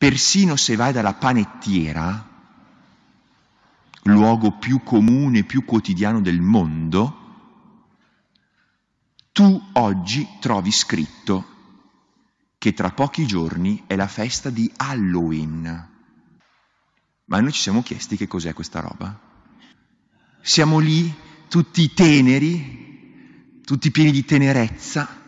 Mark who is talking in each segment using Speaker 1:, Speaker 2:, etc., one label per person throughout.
Speaker 1: Persino se vai dalla panettiera, luogo più comune, più quotidiano del mondo, tu oggi trovi scritto che tra pochi giorni è la festa di Halloween. Ma noi ci siamo chiesti che cos'è questa roba. Siamo lì tutti teneri, tutti pieni di tenerezza,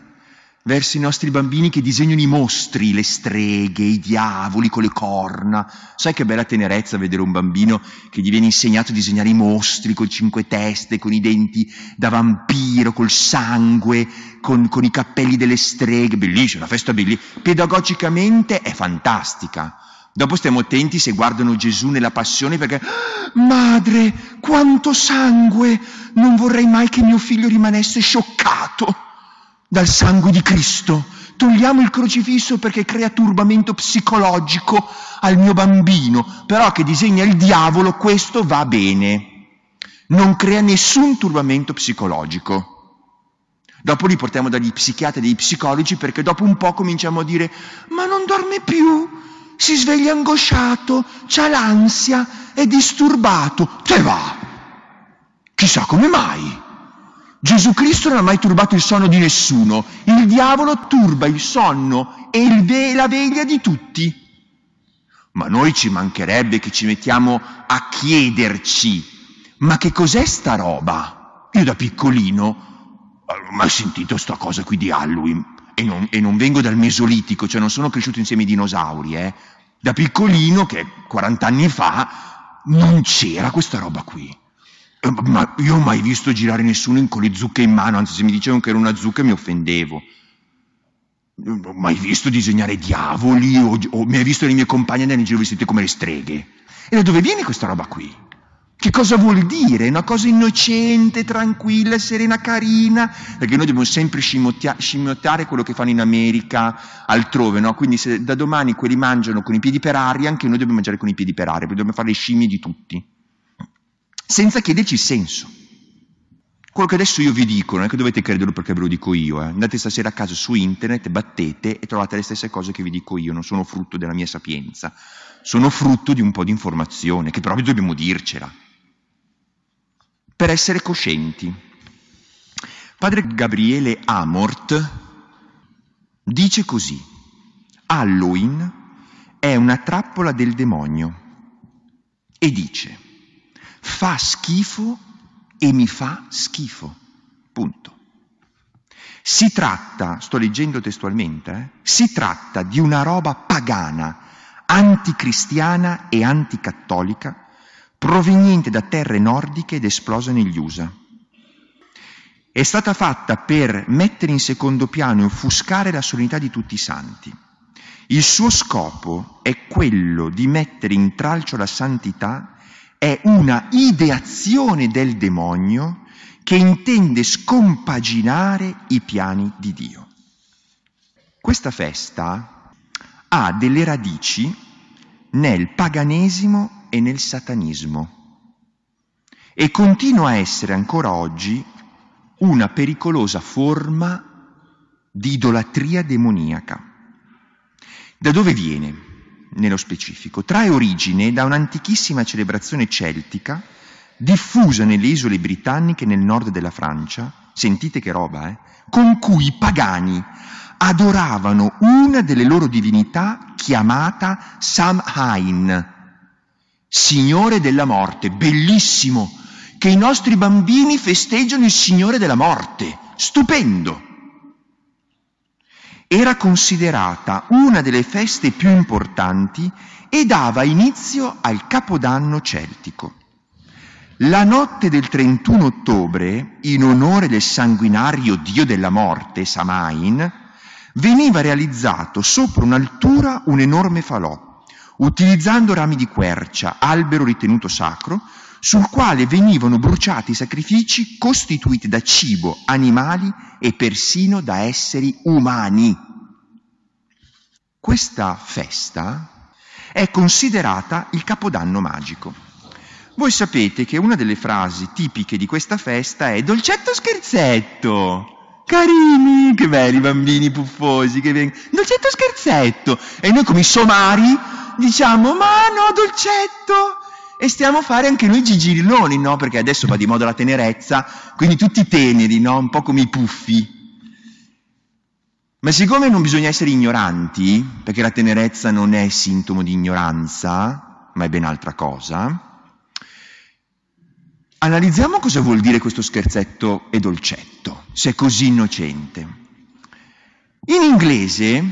Speaker 1: verso i nostri bambini che disegnano i mostri, le streghe, i diavoli con le corna. Sai che bella tenerezza vedere un bambino che gli viene insegnato a disegnare i mostri con cinque teste, con i denti da vampiro, col sangue, con, con i cappelli delle streghe. Bellissima, una festa bellissima. Pedagogicamente è fantastica. Dopo stiamo attenti se guardano Gesù nella passione perché, ah, madre, quanto sangue! Non vorrei mai che mio figlio rimanesse scioccato dal sangue di Cristo. Togliamo il crocifisso perché crea turbamento psicologico al mio bambino, però che disegna il diavolo questo va bene. Non crea nessun turbamento psicologico. Dopo li portiamo dagli psichiatri e dai psicologi perché dopo un po' cominciamo a dire ma non dorme più, si sveglia angosciato, ha l'ansia, è disturbato, te va. Chissà come mai. Gesù Cristo non ha mai turbato il sonno di nessuno, il diavolo turba il sonno e ve- la veglia di tutti. Ma noi ci mancherebbe che ci mettiamo a chiederci, ma che cos'è sta roba? Io da piccolino eh, ho mai sentito sta cosa qui di Halloween e non, e non vengo dal mesolitico, cioè non sono cresciuto insieme ai dinosauri, eh. Da piccolino, che 40 anni fa, non c'era questa roba qui. Ma io ho mai visto girare nessuno con le zucche in mano, anzi se mi dicevano che era una zucca mi offendevo. Non ho mai visto disegnare diavoli, o, o mi hai visto le mie compagne andare in giro vestite come le streghe. E da dove viene questa roba qui? Che cosa vuol dire? Una cosa innocente, tranquilla, serena, carina? Perché noi dobbiamo sempre scimmiottare quello che fanno in America, altrove, no? Quindi se da domani quelli mangiano con i piedi per aria, anche noi dobbiamo mangiare con i piedi per aria, dobbiamo fare le scimmie di tutti senza chiederci il senso. Quello che adesso io vi dico, non è che dovete crederlo perché ve lo dico io, eh. andate stasera a casa su internet, battete e trovate le stesse cose che vi dico io, non sono frutto della mia sapienza, sono frutto di un po' di informazione, che proprio dobbiamo dircela, per essere coscienti. Padre Gabriele Amort dice così, Halloween è una trappola del demonio e dice fa schifo e mi fa schifo. Punto. Si tratta, sto leggendo testualmente, eh, si tratta di una roba pagana, anticristiana e anticattolica, proveniente da terre nordiche ed esplosa negli USA. È stata fatta per mettere in secondo piano e offuscare la solennità di tutti i santi. Il suo scopo è quello di mettere in tralcio la santità è una ideazione del demonio che intende scompaginare i piani di Dio. Questa festa ha delle radici nel paganesimo e nel satanismo e continua a essere ancora oggi una pericolosa forma di idolatria demoniaca. Da dove viene? nello specifico, trae origine da un'antichissima celebrazione celtica diffusa nelle isole britanniche nel nord della Francia, sentite che roba, eh, con cui i pagani adoravano una delle loro divinità chiamata Samhain, Signore della Morte, bellissimo, che i nostri bambini festeggiano il Signore della Morte, stupendo era considerata una delle feste più importanti e dava inizio al Capodanno celtico. La notte del 31 ottobre, in onore del sanguinario dio della morte, Samain, veniva realizzato sopra un'altura un enorme falò, utilizzando rami di quercia, albero ritenuto sacro, sul quale venivano bruciati sacrifici costituiti da cibo, animali e persino da esseri umani. Questa festa è considerata il capodanno magico. Voi sapete che una delle frasi tipiche di questa festa è dolcetto scherzetto. Carini, che belli bambini puffosi che vengono. Dolcetto scherzetto. E noi come i somari diciamo, ma no, dolcetto, e stiamo a fare anche noi Gigi no? Perché adesso va di moda la tenerezza, quindi tutti teneri, no? Un po' come i puffi. Ma siccome non bisogna essere ignoranti, perché la tenerezza non è sintomo di ignoranza, ma è ben altra cosa, analizziamo cosa vuol dire questo scherzetto e dolcetto, se è così innocente. In inglese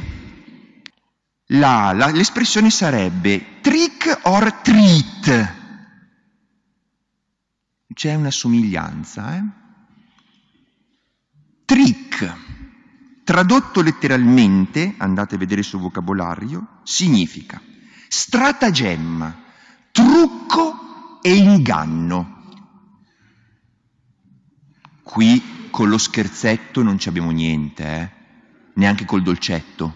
Speaker 1: la, la, l'espressione sarebbe trick or treat, c'è una somiglianza. Eh? Trick, tradotto letteralmente, andate a vedere sul vocabolario, significa stratagemma, trucco e inganno. Qui con lo scherzetto non ci abbiamo niente, eh? neanche col dolcetto.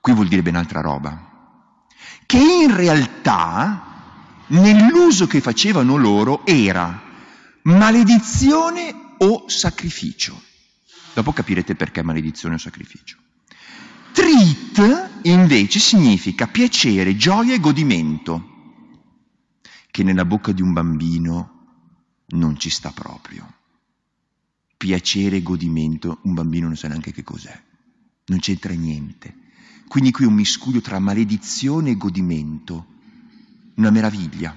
Speaker 1: Qui vuol dire ben altra roba. Che in realtà nell'uso che facevano loro era maledizione o sacrificio. Dopo capirete perché maledizione o sacrificio. Trit invece significa piacere, gioia e godimento, che nella bocca di un bambino non ci sta proprio. Piacere e godimento, un bambino non sa neanche che cos'è, non c'entra niente. Quindi qui un miscuglio tra maledizione e godimento una meraviglia.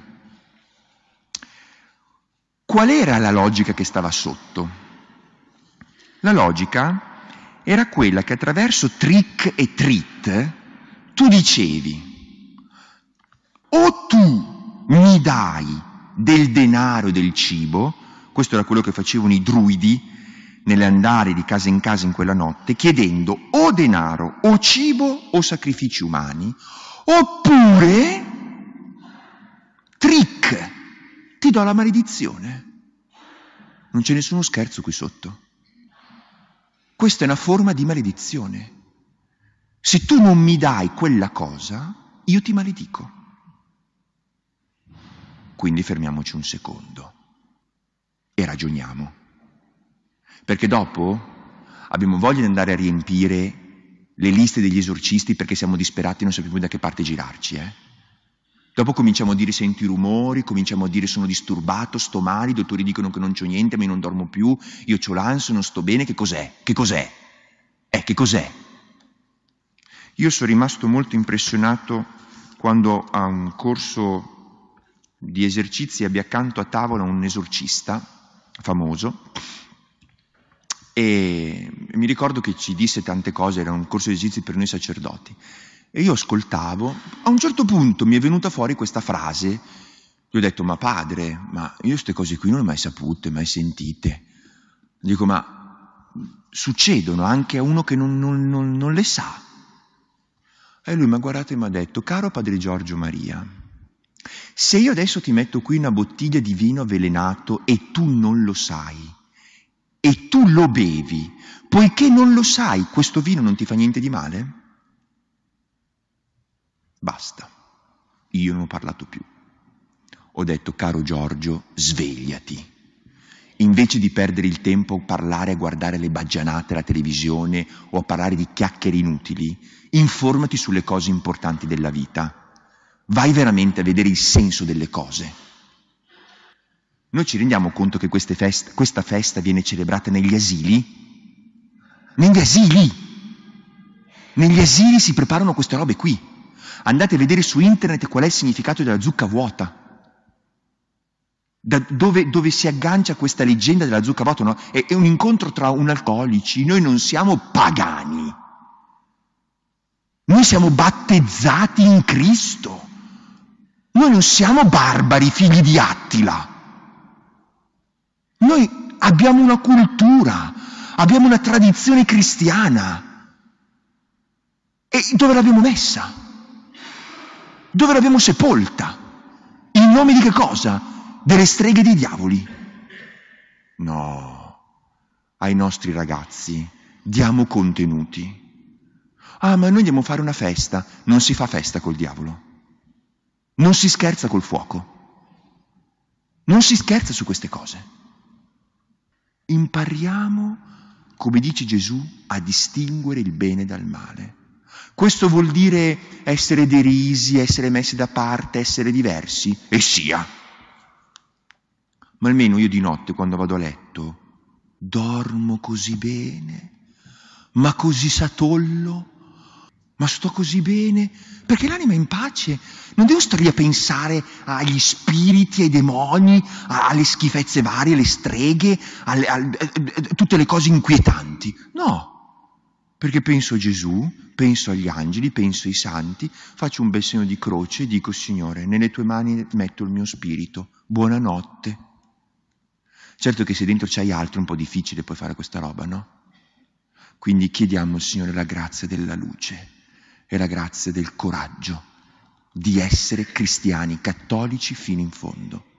Speaker 1: Qual era la logica che stava sotto? La logica era quella che attraverso trick e treat tu dicevi o tu mi dai del denaro e del cibo, questo era quello che facevano i druidi nell'andare di casa in casa in quella notte, chiedendo o denaro o cibo o sacrifici umani, oppure do la maledizione. Non c'è nessuno scherzo qui sotto. Questa è una forma di maledizione. Se tu non mi dai quella cosa, io ti maledico. Quindi fermiamoci un secondo e ragioniamo. Perché dopo abbiamo voglia di andare a riempire le liste degli esorcisti perché siamo disperati e non sappiamo più da che parte girarci, eh? Dopo cominciamo a dire senti i rumori, cominciamo a dire sono disturbato, sto male, i dottori dicono che non c'ho niente, ma io non dormo più, io ho l'ansia, non sto bene, che cos'è? Che cos'è? Eh, che cos'è? Io sono rimasto molto impressionato quando a un corso di esercizi abbia accanto a tavola un esorcista famoso e mi ricordo che ci disse tante cose, era un corso di esercizi per noi sacerdoti. E io ascoltavo, a un certo punto mi è venuta fuori questa frase, gli ho detto, ma padre, ma io queste cose qui non le ho mai sapute, mai sentite. Dico, ma succedono anche a uno che non, non, non, non le sa. E lui mi ha guardato e mi ha detto, caro padre Giorgio Maria, se io adesso ti metto qui una bottiglia di vino avvelenato e tu non lo sai, e tu lo bevi, poiché non lo sai, questo vino non ti fa niente di male? Basta, io non ho parlato più. Ho detto, caro Giorgio, svegliati. Invece di perdere il tempo a parlare, a guardare le baggianate alla televisione o a parlare di chiacchiere inutili, informati sulle cose importanti della vita. Vai veramente a vedere il senso delle cose. Noi ci rendiamo conto che feste, questa festa viene celebrata negli asili? Negli asili! Negli asili si preparano queste robe qui. Andate a vedere su internet qual è il significato della zucca vuota. Dove, dove, si aggancia questa leggenda della zucca vuota? No? È, è un incontro tra un alcolici. Noi non siamo pagani. Noi siamo battezzati in Cristo. Noi non siamo barbari, figli di Attila. Noi abbiamo una cultura, abbiamo una tradizione cristiana. E dove l'abbiamo messa? dove l'abbiamo sepolta. In nome di che cosa? Delle streghe dei diavoli. No, ai nostri ragazzi diamo contenuti. Ah, ma noi andiamo a fare una festa. Non si fa festa col diavolo. Non si scherza col fuoco. Non si scherza su queste cose. Impariamo, come dice Gesù, a distinguere il bene dal male. Questo vuol dire essere derisi, essere messi da parte, essere diversi? E sia. Ma almeno io di notte quando vado a letto dormo così bene, ma così satollo, ma sto così bene, perché l'anima è in pace. Non devo stare lì a pensare agli spiriti, ai demoni, alle schifezze varie, alle streghe, alle, alle, eh, a eh, tutte le cose inquietanti. No, perché penso a Gesù, penso agli angeli, penso ai santi, faccio un bel segno di croce e dico Signore, nelle tue mani metto il mio spirito, buonanotte. Certo che se dentro c'hai altro è un po' difficile poi fare questa roba, no? Quindi chiediamo al Signore la grazia della luce e la grazia del coraggio di essere cristiani cattolici fino in fondo.